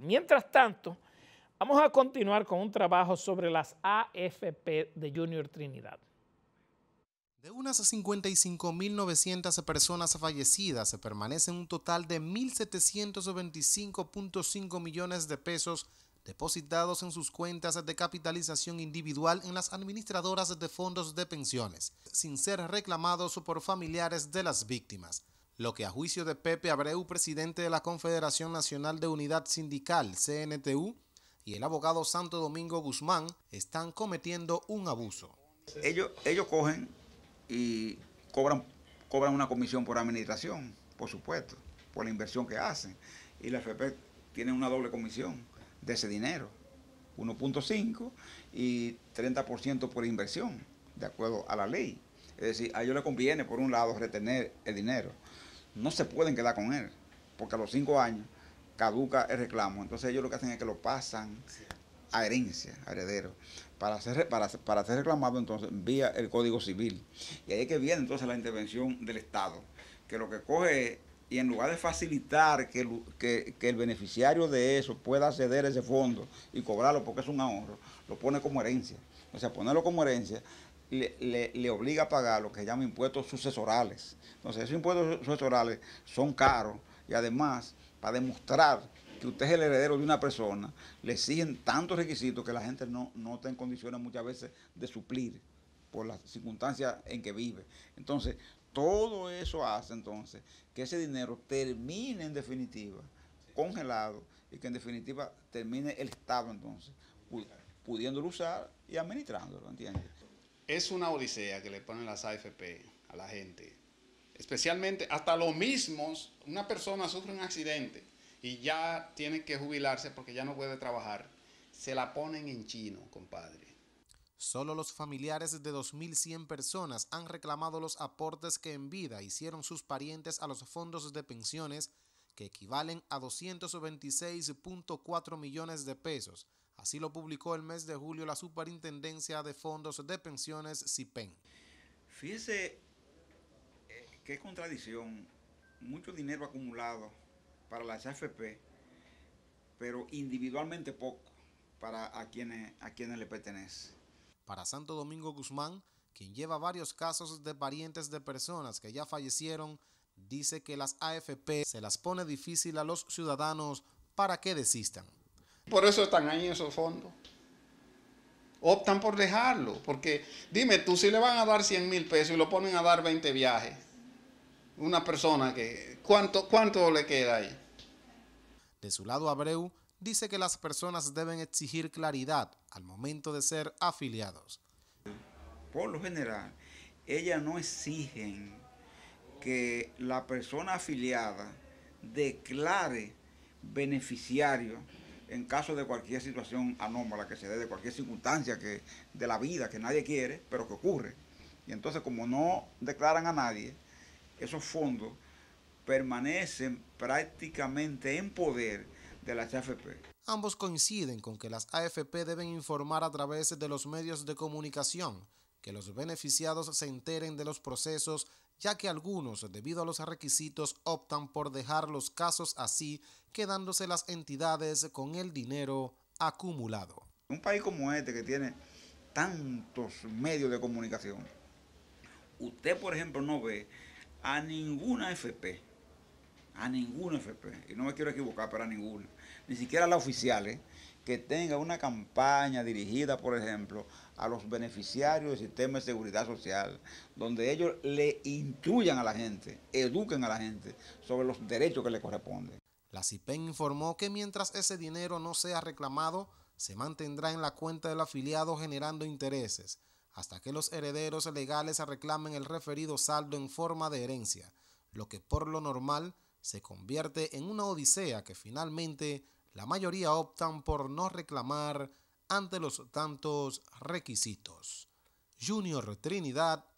Mientras tanto, vamos a continuar con un trabajo sobre las AFP de Junior Trinidad. De unas 55.900 personas fallecidas, se permanecen un total de 1.725.5 millones de pesos depositados en sus cuentas de capitalización individual en las administradoras de fondos de pensiones, sin ser reclamados por familiares de las víctimas lo que a juicio de Pepe Abreu, presidente de la Confederación Nacional de Unidad Sindical, CNTU, y el abogado Santo Domingo Guzmán están cometiendo un abuso. Ellos, ellos cogen y cobran, cobran una comisión por administración, por supuesto, por la inversión que hacen. Y la FP tiene una doble comisión de ese dinero, 1.5 y 30% por inversión, de acuerdo a la ley. Es decir, a ellos les conviene, por un lado, retener el dinero no se pueden quedar con él, porque a los cinco años caduca el reclamo. Entonces ellos lo que hacen es que lo pasan a herencia, a heredero, para ser, para, para ser reclamado entonces vía el Código Civil. Y ahí es que viene entonces la intervención del Estado, que lo que coge y en lugar de facilitar que, que el beneficiario de eso pueda acceder a ese fondo y cobrarlo porque es un ahorro, lo pone como herencia. O sea, ponerlo como herencia le, obliga a pagar lo que se llama impuestos sucesorales. Entonces, esos impuestos sucesorales son caros y además, para demostrar que usted es el heredero de una persona, le exigen tantos requisitos que la gente no, no está en condiciones muchas veces de suplir por las circunstancias en que vive. Entonces, todo eso hace entonces que ese dinero termine en definitiva congelado y que en definitiva termine el Estado entonces pudiéndolo usar y administrándolo, ¿entiendes? es una odisea que le ponen las AFP a la gente. Especialmente, hasta los mismos, una persona sufre un accidente y ya tiene que jubilarse porque ya no puede trabajar. Se la ponen en chino, compadre. Solo los familiares de 2.100 personas han reclamado los aportes que en vida hicieron sus parientes a los fondos de pensiones, que equivalen a 226.4 millones de pesos, Así lo publicó el mes de julio la Superintendencia de Fondos de Pensiones CIPEN. Fíjese eh, qué contradicción, mucho dinero acumulado para las AFP, pero individualmente poco para a quienes, a quienes le pertenece. Para Santo Domingo Guzmán, quien lleva varios casos de parientes de personas que ya fallecieron, dice que las AFP se las pone difícil a los ciudadanos para que desistan. Por eso están ahí esos fondos. Optan por dejarlo, porque dime tú, si le van a dar 100 mil pesos y lo ponen a dar 20 viajes, una persona que, ¿cuánto, cuánto le queda ahí? De su lado, Abreu dice que las personas deben exigir claridad al momento de ser afiliados. Por lo general, ellas no exigen que la persona afiliada declare beneficiario en caso de cualquier situación anómala que se dé, de cualquier circunstancia que, de la vida que nadie quiere, pero que ocurre. Y entonces, como no declaran a nadie, esos fondos permanecen prácticamente en poder de las AFP. Ambos coinciden con que las AFP deben informar a través de los medios de comunicación que los beneficiados se enteren de los procesos, ya que algunos, debido a los requisitos, optan por dejar los casos así, quedándose las entidades con el dinero acumulado. Un país como este que tiene tantos medios de comunicación, usted por ejemplo no ve a ninguna FP, a ninguna FP, y no me quiero equivocar, pero a ninguna, ni siquiera a las oficiales, ¿eh? que tenga una campaña dirigida, por ejemplo, a los beneficiarios del sistema de seguridad social, donde ellos le incluyan a la gente, eduquen a la gente sobre los derechos que le corresponden. La CIPEN informó que mientras ese dinero no sea reclamado, se mantendrá en la cuenta del afiliado generando intereses, hasta que los herederos legales reclamen el referido saldo en forma de herencia, lo que por lo normal se convierte en una odisea que finalmente la mayoría optan por no reclamar ante los tantos requisitos. Junior Trinidad